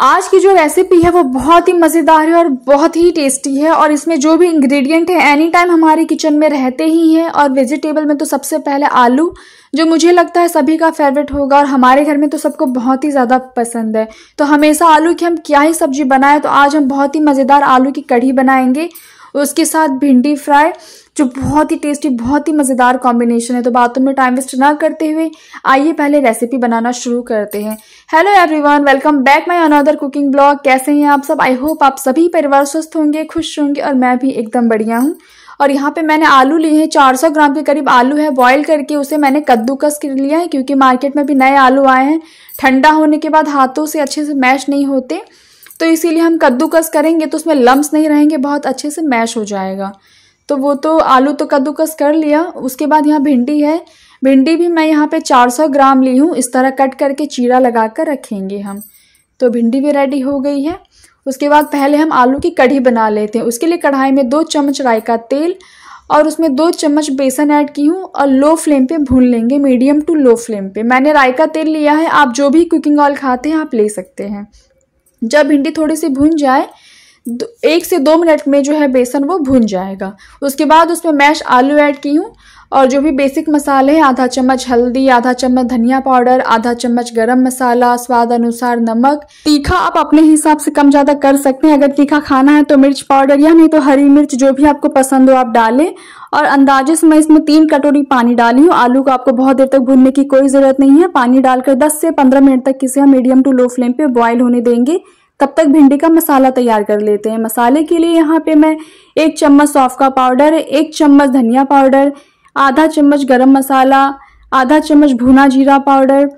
आज की जो रेसिपी है वो बहुत ही मज़ेदार है और बहुत ही टेस्टी है और इसमें जो भी इंग्रेडिएंट है एनी टाइम हमारे किचन में रहते ही हैं और वेजिटेबल में तो सबसे पहले आलू जो मुझे लगता है सभी का फेवरेट होगा और हमारे घर में तो सबको बहुत ही ज़्यादा पसंद है तो हमेशा आलू की हम क्या ही सब्जी बनाएं तो आज हम बहुत ही मज़ेदार आलू की कढ़ी बनाएंगे उसके साथ भिंडी फ्राई जो बहुत ही टेस्टी बहुत ही मज़ेदार कॉम्बिनेशन है तो बातों में टाइम वेस्ट ना करते हुए आइए पहले रेसिपी बनाना शुरू करते हैं hello everyone welcome back my another cooking blog कैसे हैं आप सब आई होप आप सभी परिवार स्वस्थ होंगे खुश होंगे और मैं भी एकदम बढ़िया हूँ और यहाँ पे मैंने आलू लिए हैं 400 ग्राम के करीब आलू है बॉईल करके उसे मैंने कद्दूकस कर लिया है क्योंकि मार्केट में भी नए आलू आए हैं ठंडा होने के बाद हाथों से अच्छे से मैश नहीं होते तो इसीलिए हम कद्दूकस करेंगे तो उसमें लम्ब नहीं रहेंगे बहुत अच्छे से मैश हो जाएगा तो वो तो आलू तो कद्दूकस कर लिया उसके बाद यहाँ भिंडी है भिंडी भी मैं यहाँ पे 400 ग्राम ली हूँ इस तरह कट करके चीरा लगा कर रखेंगे हम तो भिंडी भी रेडी हो गई है उसके बाद पहले हम आलू की कढ़ी बना लेते हैं उसके लिए कढ़ाई में दो चम्मच राई का तेल और उसमें दो चम्मच बेसन ऐड की हूँ और लो फ्लेम पे भून लेंगे मीडियम टू लो फ्लेम पे मैंने राई का तेल लिया है आप जो भी कुकिंग ऑयल खाते हैं आप ले सकते हैं जब भिंडी थोड़ी सी भून जाए एक से दो मिनट में जो है बेसन वो भुन जाएगा उसके बाद उसमें मैश आलू ऐड की हूँ और जो भी बेसिक मसाले हैं आधा चम्मच हल्दी आधा चम्मच धनिया पाउडर आधा चम्मच गरम मसाला स्वाद अनुसार नमक तीखा आप अपने हिसाब से कम ज़्यादा कर सकते हैं अगर तीखा खाना है तो मिर्च पाउडर या नहीं तो हरी मिर्च जो भी आपको पसंद हो आप डालें और अंदाजे से मैं इसमें तीन कटोरी पानी डाली हूँ आलू को आपको बहुत देर तक भूनने की कोई ज़रूरत नहीं है पानी डालकर दस से पंद्रह मिनट तक किसी मीडियम टू लो फ्लेम पे बॉयल होने देंगे तब तक भिंडी का मसाला तैयार कर लेते हैं मसाले के लिए यहाँ पे मैं एक चम्मच सौफ का पाउडर एक चम्मच धनिया पाउडर आधा चम्मच गरम मसाला आधा चम्मच भुना जीरा पाउडर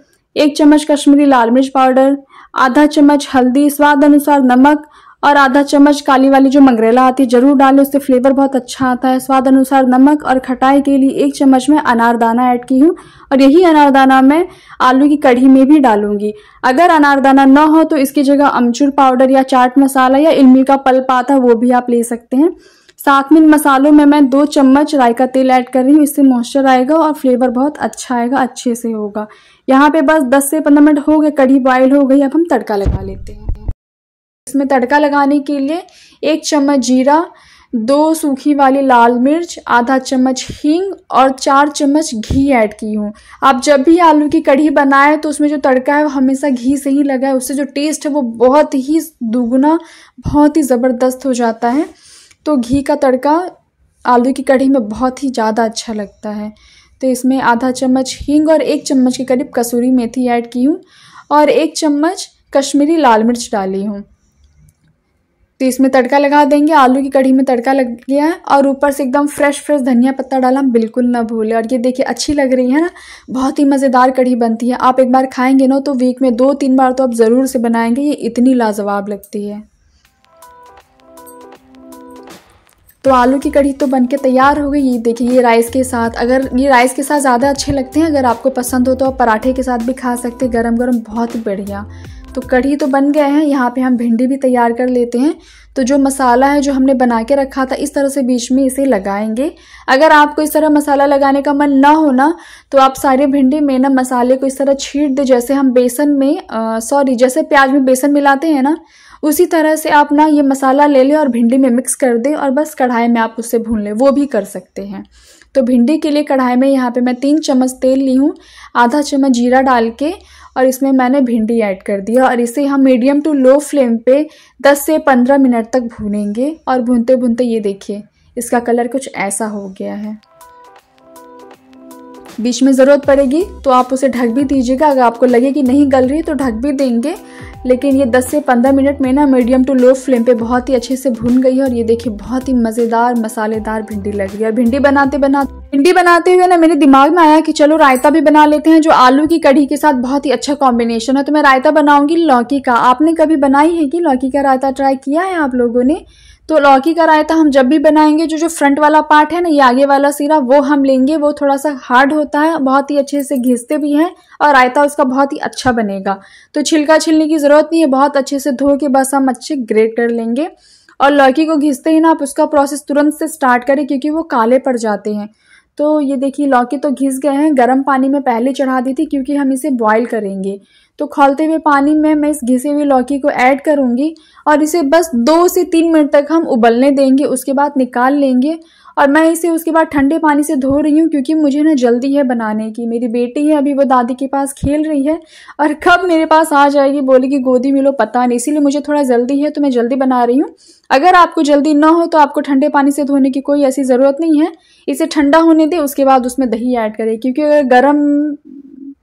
एक चम्मच कश्मीरी लाल मिर्च पाउडर आधा चम्मच हल्दी स्वाद अनुसार नमक और आधा चम्मच काली वाली जो मंगरेला आती है जरूर डालें उससे फ्लेवर बहुत अच्छा आता है स्वाद अनुसार नमक और खटाई के लिए एक चम्मच में अनारदाना ऐड की हूँ और यही अनारदाना मैं आलू की कढ़ी में भी डालूंगी अगर अनारदाना ना हो तो इसकी जगह अमचूर पाउडर या चाट मसाला या इलमी का पल्प आता है वो भी आप ले सकते हैं साथ में इन मसालों में मैं दो चम्मच राय का तेल ऐड कर रही हूँ इससे मॉइस्चर आएगा और फ्लेवर बहुत अच्छा आएगा अच्छे से होगा यहाँ पे बस 10 से 15 मिनट हो गए कढ़ी बॉयल हो गई अब हम तड़का लगा लेते हैं इसमें तड़का लगाने के लिए एक चम्मच जीरा दो सूखी वाली लाल मिर्च आधा चम्मच हींग और चार चम्मच घी ऐड की हूँ आप जब भी आलू की कढ़ी बनाएं तो उसमें जो तड़का है वो हमेशा घी से ही लगा है उससे जो टेस्ट है वो बहुत ही दुगुना बहुत ही ज़बरदस्त हो जाता है तो घी का तड़का आलू की कढ़ी में बहुत ही ज़्यादा अच्छा लगता है तो इसमें आधा चम्मच हींग और एक चम्मच के करीब कसूरी मेथी ऐड की हूँ और एक चम्मच कश्मीरी लाल मिर्च डाली हूँ तो इसमें तड़का लगा देंगे आलू की कढ़ी में तड़का लग गया है और ऊपर से एकदम फ्रेश फ्रेश धनिया पत्ता डाला बिल्कुल ना भूले और ये देखिए अच्छी लग रही है ना बहुत ही मज़ेदार कढ़ी बनती है आप एक बार खाएंगे ना तो वीक में दो तीन बार तो आप ज़रूर से बनाएंगे ये इतनी लाजवाब लगती है तो आलू की कढ़ी तो बनके तैयार हो गई ये देखिए ये राइस के साथ अगर ये राइस के साथ ज़्यादा अच्छे लगते हैं अगर आपको पसंद हो तो आप पराठे के साथ भी खा सकते हैं गरम गरम बहुत ही बढ़िया तो कढ़ी तो बन गए हैं यहाँ पे हम भिंडी भी तैयार कर लेते हैं तो जो मसाला है जो हमने बना के रखा था इस तरह से बीच में इसे लगाएंगे अगर आपको इस तरह मसाला लगाने का मन ना हो ना तो आप सारे भिंडी में ना मसाले को इस तरह छीट दे जैसे हम बेसन में सॉरी जैसे प्याज में बेसन मिलाते हैं ना उसी तरह से आप ना ये मसाला ले लें और भिंडी में मिक्स कर दें और बस कढ़ाई में आप उससे भून लें वो भी कर सकते हैं तो भिंडी के लिए कढ़ाई में यहाँ पे मैं तीन चम्मच तेल ली हूँ आधा चम्मच जीरा डाल के और इसमें मैंने भिंडी ऐड कर दिया और इसे हम मीडियम टू लो फ्लेम पे 10 से 15 मिनट तक भूनेंगे और भूनते भूनते ये देखिए इसका कलर कुछ ऐसा हो गया है बीच में ज़रूरत पड़ेगी तो आप उसे ढक भी दीजिएगा अगर आपको लगे कि नहीं गल रही तो ढक भी देंगे लेकिन ये 10 से 15 मिनट में ना मीडियम टू लो फ्लेम पे बहुत ही अच्छे से भून गई है और ये देखिए बहुत ही मज़ेदार मसालेदार भिंडी लग रही है और भिंडी बनाते बनाते भिंडी बनाते हुए ना मेरे दिमाग में आया कि चलो रायता भी बना लेते हैं जो आलू की कढ़ी के साथ बहुत ही अच्छा कॉम्बिनेशन है तो मैं रायता बनाऊंगी लौकी का आपने कभी बनाई है कि लौकी का रायता ट्राई किया है आप लोगों ने तो लौकी का रायता हम जब भी बनाएंगे जो जो फ्रंट वाला पार्ट है ना ये आगे वाला सिरा वो हम लेंगे वो थोड़ा सा हार्ड होता है बहुत ही अच्छे से घिसते भी हैं और रायता उसका बहुत ही अच्छा बनेगा तो छिलका छिलने की ज़रूरत नहीं है बहुत अच्छे से धो के बस हम अच्छे ग्रेट कर लेंगे और लौकी को घिसते ही ना आप उसका प्रोसेस तुरंत से स्टार्ट करें क्योंकि वो काले पड़ जाते हैं तो ये देखिए लौकी तो घिस गए हैं गर्म पानी में पहले चढ़ा दी थी क्योंकि हम इसे बॉईल करेंगे तो खोलते हुए पानी में मैं इस घिसे हुई लौकी को ऐड करूंगी और इसे बस दो से तीन मिनट तक हम उबलने देंगे उसके बाद निकाल लेंगे और मैं इसे उसके बाद ठंडे पानी से धो रही हूँ क्योंकि मुझे ना जल्दी है बनाने की मेरी बेटी है अभी वो दादी के पास खेल रही है और कब मेरे पास आ जाएगी बोलेगी कि गोदी मिलो पता नहीं इसीलिए मुझे थोड़ा जल्दी है तो मैं जल्दी बना रही हूँ अगर आपको जल्दी ना हो तो आपको ठंडे पानी से धोने की कोई ऐसी ज़रूरत नहीं है इसे ठंडा होने दें उसके बाद उसमें दही ऐड करें क्योंकि अगर गर्म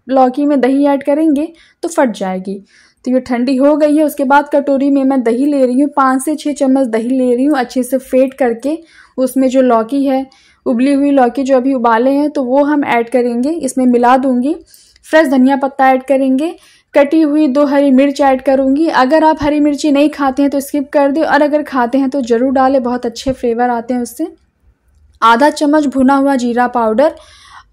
लौकी में दही ऐड करेंगे तो फट जाएगी तो ये ठंडी हो गई है उसके बाद कटोरी में मैं दही ले रही हूँ पाँच से छः चम्मच दही ले रही हूँ अच्छे से फेट करके उसमें जो लौकी है उबली हुई लौकी जो अभी उबाले हैं तो वो हम ऐड करेंगे इसमें मिला दूँगी फ्रेश धनिया पत्ता ऐड करेंगे कटी हुई दो हरी मिर्च ऐड करूँगी अगर आप हरी मिर्ची नहीं खाते हैं तो स्किप कर दें और अगर खाते हैं तो ज़रूर डालें बहुत अच्छे फ्लेवर आते हैं उससे आधा चम्मच भुना हुआ जीरा पाउडर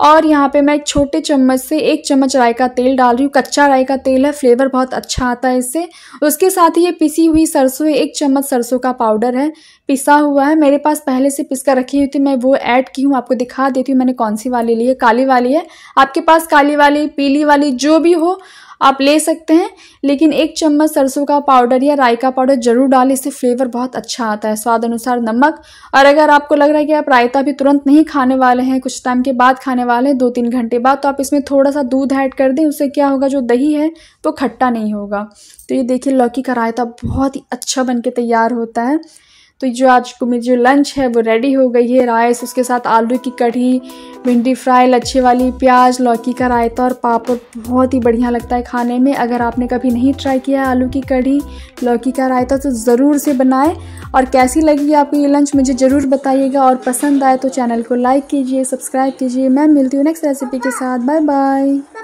और यहाँ पे मैं एक छोटे चम्मच से एक चम्मच राय का तेल डाल रही हूँ कच्चा राय का तेल है फ्लेवर बहुत अच्छा आता है इससे उसके साथ ही ये पिसी हुई सरसों एक चम्मच सरसों का पाउडर है पिसा हुआ है मेरे पास पहले से पिस कर रखी हुई थी मैं वो ऐड की हूँ आपको दिखा देती हूँ मैंने कौन सी वाली ली है काली वाली है आपके पास काली वाली पीली वाली जो भी हो आप ले सकते हैं लेकिन एक चम्मच सरसों का पाउडर या राई का पाउडर जरूर डालें इससे फ्लेवर बहुत अच्छा आता है स्वाद अनुसार नमक और अगर आपको लग रहा है कि आप रायता भी तुरंत नहीं खाने वाले हैं कुछ टाइम के बाद खाने वाले हैं दो तीन घंटे बाद तो आप इसमें थोड़ा सा दूध ऐड कर दें उससे क्या होगा जो दही है वो खट्टा नहीं होगा तो ये देखिए लौकी का रायता बहुत ही अच्छा बन के तैयार होता है तो जो आज को मेरी जो लंच है वो रेडी हो गई है राइस उसके साथ आलू की कढ़ी भिंडी फ्राई लच्छे वाली प्याज लौकी का रायता और पापड़ बहुत ही बढ़िया लगता है खाने में अगर आपने कभी नहीं ट्राई किया है आलू की कढ़ी लौकी का रायता तो ज़रूर से बनाएं और कैसी लगी आपको ये लंच मुझे ज़रूर बताइएगा और पसंद आए तो चैनल को लाइक कीजिए सब्सक्राइब कीजिए मैं मिलती हूँ नेक्स्ट रेसिपी के साथ बाय बाय